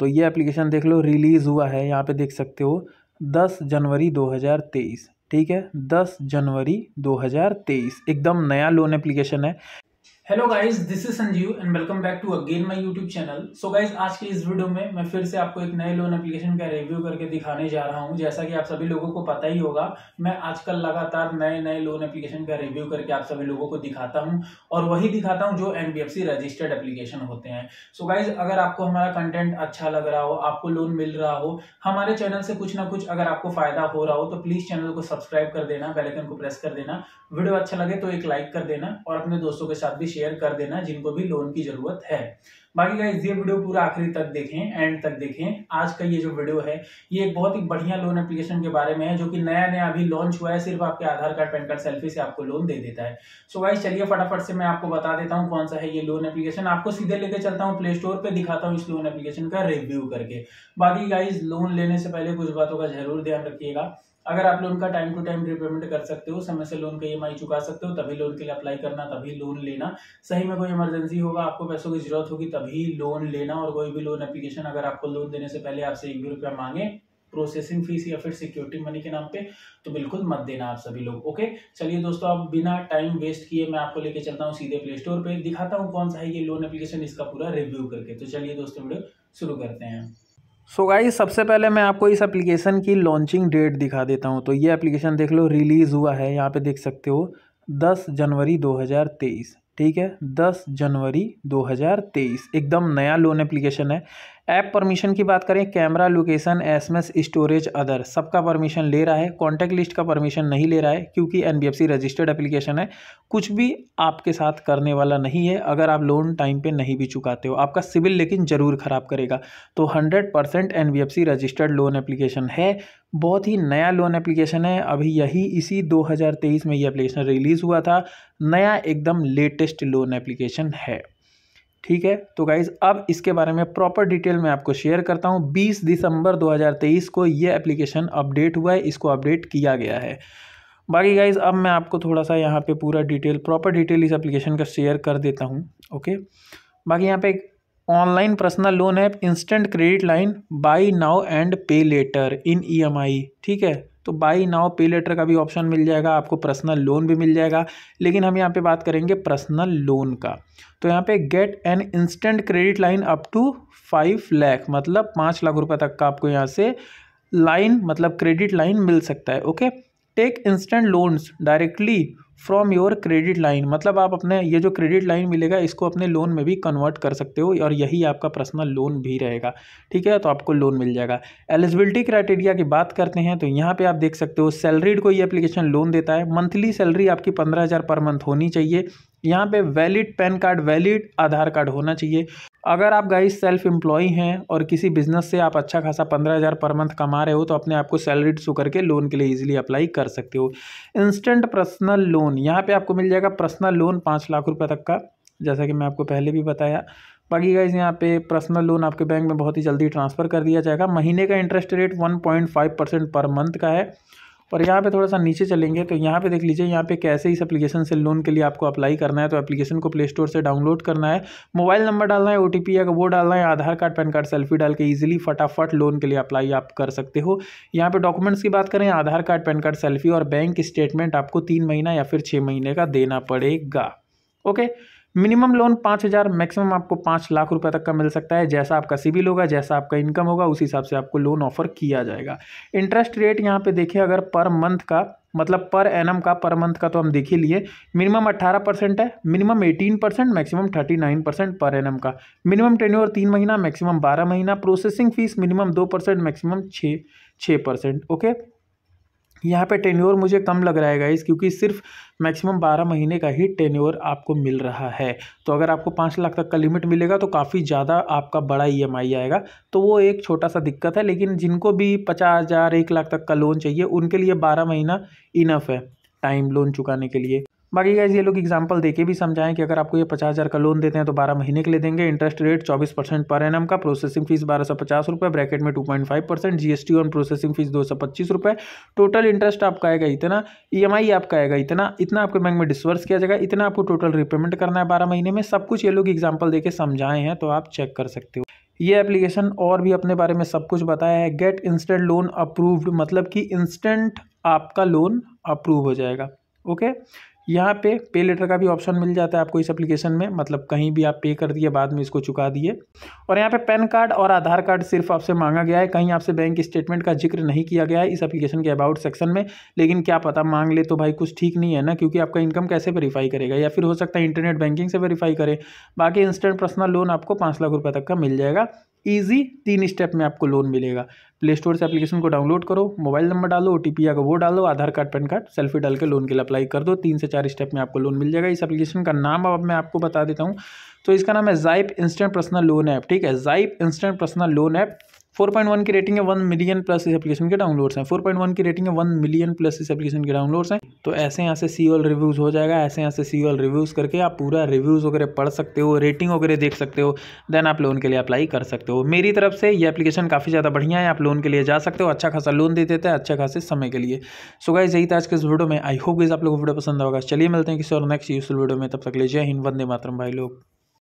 तो ये एप्लीकेशन देख लो रिलीज़ हुआ है यहाँ पे देख सकते हो दस जनवरी दो हजार तेईस ठीक है दस जनवरी दो हजार तेईस एकदम नया लोन एप्लीकेशन है hello guys this is Sanjeev and welcome back to again my YouTube channel so guys आज के इस वीडियो में मैं फिर से आपको एक नए लोन एप्लीकेशन का रिव्यू करके दिखाने जा रहा हूं जैसा कि आप सभी लोगों को पता ही होगा मैं आजकल लगातार नए नए लोन एप्लीकेशन का रिव्यू करके आप सभी लोगों को दिखाता हूँ और वही दिखाता हूँ जो एनबीएफसी रजिस्टर्ड एप्लीकेशन होते हैं सो so गाइज अगर आपको हमारा कंटेंट अच्छा लग रहा हो आपको लोन मिल रहा हो हमारे चैनल से कुछ ना कुछ अगर आपको फायदा हो रहा हो तो प्लीज चैनल को सब्सक्राइब कर देना बेलाइकन को प्रेस कर देना वीडियो अच्छा लगे तो एक लाइक कर देना और अपने दोस्तों के साथ भी शेयर कर देना जिनको भी लोन की जरूरत है बाकी गाइज ये वीडियो पूरा आखिरी तक देखें एंड तक देखें आज का ये जो वीडियो है ये एक बहुत ही बढ़िया लोन एप्लीकेशन के बारे में है जो कि नया नया अभी लॉन्च हुआ है सिर्फ आपके Aadhaar card PAN card selfie से आपको लोन दे देता है सो so गाइज चलिए फटाफट से मैं आपको बता देता हूँ कौन सा है ये लोन एप्लीकेशन आपको सीधे लेकर चलता हूँ प्ले स्टोर पर दिखाता हूँ इस लोन एप्लीकेशन का रिव्यू करके बाकी गाइज लोन लेने से पहले कुछ बातों का जरूर ध्यान रखिएगा अगर आप लोन का टाइम टू टाइम रिपेमेंट कर सकते हो समय से लोन का ई e चुका सकते हो तभी लोन के लिए अप्लाई करना तभी लोन लेना सही में कोई इमरजेंसी होगा आपको पैसों की जरूरत होगी तभी लोन लेना और कोई भी लोन एप्लीकेशन अगर आपको लोन देने से पहले आपसे एक भी रुपया मांगे प्रोसेसिंग फीस या फिर सिक्योरिटी मनी के नाम पे तो बिल्कुल मत देना आप सभी लोग ओके चलिए दोस्तों आप बिना टाइम वेस्ट किए मैं आपको लेके चलता हूँ सीधे प्ले स्टोर पर दिखाता हूँ कौन सा है ये लोन एप्लीकेशन इसका पूरा रिव्यू करके तो चलिए दोस्तों वीडियो शुरू करते हैं सो so गाइस सबसे पहले मैं आपको इस एप्लीकेशन की लॉन्चिंग डेट दिखा देता हूँ तो ये एप्लीकेशन देख लो रिलीज़ हुआ है यहाँ पे देख सकते हो 10 जनवरी 2023 ठीक है 10 जनवरी 2023 एकदम नया लोन एप्लीकेशन है ऐप परमिशन की बात करें camera location SMS storage other सबका परमिशन ले रहा है कॉन्टैक्ट लिस्ट का परमिशन नहीं ले रहा है क्योंकि एनबीएफसी रजिस्टर्ड एप्लीकेशन है कुछ भी आपके साथ करने वाला नहीं है अगर आप लोन टाइम पे नहीं भी चुकाते हो आपका सिविल लेकिन ज़रूर ख़राब करेगा तो hundred percent registered loan application है बहुत ही नया लोन एप्लीकेशन है अभी यही इसी 2023 में ये एप्लीकेशन रिलीज़ हुआ था नया एकदम लेटेस्ट लोन एप्लीकेशन है ठीक है तो गाइज़ अब इसके बारे में प्रॉपर डिटेल मैं आपको शेयर करता हूँ 20 दिसंबर 2023 को ये एप्लीकेशन अपडेट हुआ है इसको अपडेट किया गया है बाकी गाइज़ अब मैं आपको थोड़ा सा यहाँ पे पूरा डिटेल प्रॉपर डिटेल इस एप्लीकेशन का शेयर कर देता हूँ ओके बाकी यहाँ पे online personal loan app instant credit line buy now and pay later इन ई ठीक है तो बाई नाउ पे लेटर का भी ऑप्शन मिल जाएगा आपको पर्सनल लोन भी मिल जाएगा लेकिन हम यहाँ पे बात करेंगे पर्सनल लोन का तो यहाँ पे get an instant credit line up to five lakh मतलब पाँच लाख रुपए तक का आपको यहाँ से लाइन मतलब क्रेडिट लाइन मिल सकता है okay take instant loans directly from your credit line मतलब आप अपने ये जो क्रेडिट लाइन मिलेगा इसको अपने लोन में भी कन्वर्ट कर सकते हो और यही आपका पर्सनल लोन भी रहेगा ठीक है तो आपको लोन मिल जाएगा एलिजिबिलिटी क्राइटेरिया की बात करते हैं तो यहाँ पे आप देख सकते हो सैलरीड को ये एप्लीकेशन लोन देता है मंथली सैलरी आपकी पंद्रह पर मंथ होनी चाहिए यहाँ पे valid PAN card valid Aadhaar card होना चाहिए अगर आप गाइस सेल्फ एम्प्लॉय हैं और किसी बिजनेस से आप अच्छा खासा पंद्रह हज़ार पर मंथ कमा रहे हो तो अपने आप को सैलरी शो करके लोन के लिए इजीली अप्लाई कर सकते हो इंस्टेंट पर्सनल लोन यहाँ पे आपको मिल जाएगा पर्सनल लोन पाँच लाख रुपए तक का जैसा कि मैं आपको पहले भी बताया बाकी गाइज यहाँ पे पर्सनल लोन आपके बैंक में बहुत ही जल्दी ट्रांसफ़र कर दिया जाएगा महीने का interest rate one point five percent per month का है और यहाँ पे थोड़ा सा नीचे चलेंगे तो यहाँ पे देख लीजिए यहाँ पे कैसे इस एप्लीकेशन से लोन के लिए आपको अप्लाई करना है तो एप्लीकेशन को प्ले स्टोर से डाउनलोड करना है मोबाइल नंबर डालना है ओ या वो डालना है Aadhaar card PAN card selfie डाल के ईजिली फटाफट लोन के लिए अप्लाई आप कर सकते हो यहाँ पर डॉक्यूमेंट्स की बात करें Aadhaar card PAN card selfie और बैंक स्टेटमेंट आपको तीन महीना या फिर छः महीने का देना पड़ेगा ओके मिनिमम लोन पाँच हज़ार मैक्सिमम आपको पाँच लाख रुपए तक का मिल सकता है जैसा आपका सिविल होगा जैसा आपका इनकम होगा उस हिसाब से आपको लोन ऑफर किया जाएगा इंटरेस्ट रेट यहाँ पे देखिए अगर पर मंथ का मतलब पर एनम का पर मंथ का तो हम देख ही लिए मिनिमम अट्ठारह परसेंट है minimum eighteen percent maximum nine percent per annum का मिनिमम और तीन महीना मैक्सिमम बारह महीना प्रोसेसिंग फीस मिनिमम दो परसेंट मैक्सिमम छः छः परसेंट ओके यहाँ पे टेन्योर मुझे कम लग रहा है गाइज़ क्योंकि सिर्फ मैक्सिमम बारह महीने का ही टेन्योर आपको मिल रहा है तो अगर आपको पाँच लाख तक का लिमिट मिलेगा तो काफ़ी ज़्यादा आपका बड़ा ईएमआई e आएगा तो वो एक छोटा सा दिक्कत है लेकिन जिनको भी पचास हज़ार एक लाख तक का लोन चाहिए उनके लिए बारह महीना इनफ है टाइम लोन चुकाने के लिए बाकी गाइज ये लोग एग्जाम्पल देके भी समझाएं कि अगर आपको ये पचास हज़ार का लोन देते हैं तो बारह महीने के लिए देंगे इंटरेस्ट रेट चौबीस परसेंट पर एन का प्रोसेसिंग फीस बारह सौ पचास रुपये ब्रैकेट में टू पॉइंट फाइव परसेंट जी ऑन प्रोसेसिंग फीस दो सौ पच्चीस रुपये टोटल इंटरेस्ट आपका आएगा इतना ई e आपका आएगा इतना इतना आपके बैंक में डिसवर्स किया जाएगा इतना आपको टोटल रिपेमेंट करना है बारह महीने में सब कुछ ये लोग एग्जाम्पल देकर समझाएं हैं तो आप चेक कर सकते हो ये एप्लीकेशन और भी अपने बारे में सब कुछ बताया है गेट इंस्टेंट लोन अप्रूव्ड मतलब कि इंस्टेंट आपका लोन अप्रूव हो जाएगा ओके यहाँ पे पे लेटर का भी ऑप्शन मिल जाता है आपको इस एप्लीकेशन में मतलब कहीं भी आप पे कर दिए बाद में इसको चुका दिए और यहाँ पे पैन कार्ड और आधार कार्ड सिर्फ आपसे मांगा गया है कहीं आपसे बैंक स्टेटमेंट का जिक्र नहीं किया गया है इस एप्लीकेशन के अबाउट सेक्शन में लेकिन क्या पता मांग ले तो भाई कुछ ठीक नहीं है ना क्योंकि आपका इनकम कैसे वेरीफाई करेगा या फिर हो सकता है इंटरनेट बैंकिंग से वेरीफाई करें बाकी इंस्टेंट पर्सनल लोन आपको पाँच लाख रुपये तक का मिल जाएगा ईजी तीन स्टेप में आपको लोन मिलेगा प्ले स्टोर से एप्लीकेशन को डाउनलोड करो मोबाइल नंबर डालो ओ टी पी वो डालो Aadhaar card PAN card selfie डाल के लोन के लिए अप्लाई कर दो तीन से चार स्टेप में आपको लोन मिल जाएगा इस एप्लीकेशन का नाम अब मैं आपको बता देता हूँ तो इसका नाम है Zype instant personal loan app ठीक है Zype instant personal loan app 4.1 की रेटिंग है 1 मिलियन प्लस इस एप्लीकेशन के डाउनलोड्स हैं 4.1 की रेटिंग है 1 मिलियन प्लस इस एप्लीकेशन के डाउनलोड्स हैं तो ऐसे यहाँ से सी ऑल रिव्यूज़ हो जाएगा ऐसे यहाँ से सी ऑल रिव्यूज़ करके आप पूरा रिव्यूज़ वगैरह पढ़ सकते हो रेटिंग वगैरह देख सकते हो देन आप लोन के लिए अप्लाई कर सकते हो मेरी तरफ से ये एप्लीकेशन काफ़ी ज़्यादा बढ़िया है आप लोन के लिए जा सकते हो अच्छा खासा लोन दे देते हैं अच्छे खासे समय के लिए सो गाइज यही था आज के इस वीडियो में आई होप गाइज आप लोगों को वीडियो पसंद होगा चलिए मिलते हैं किसी और नेक्स्ट यूजफुल वीडियो में तब तक ले हिंद वंदे मातरम भाई लोग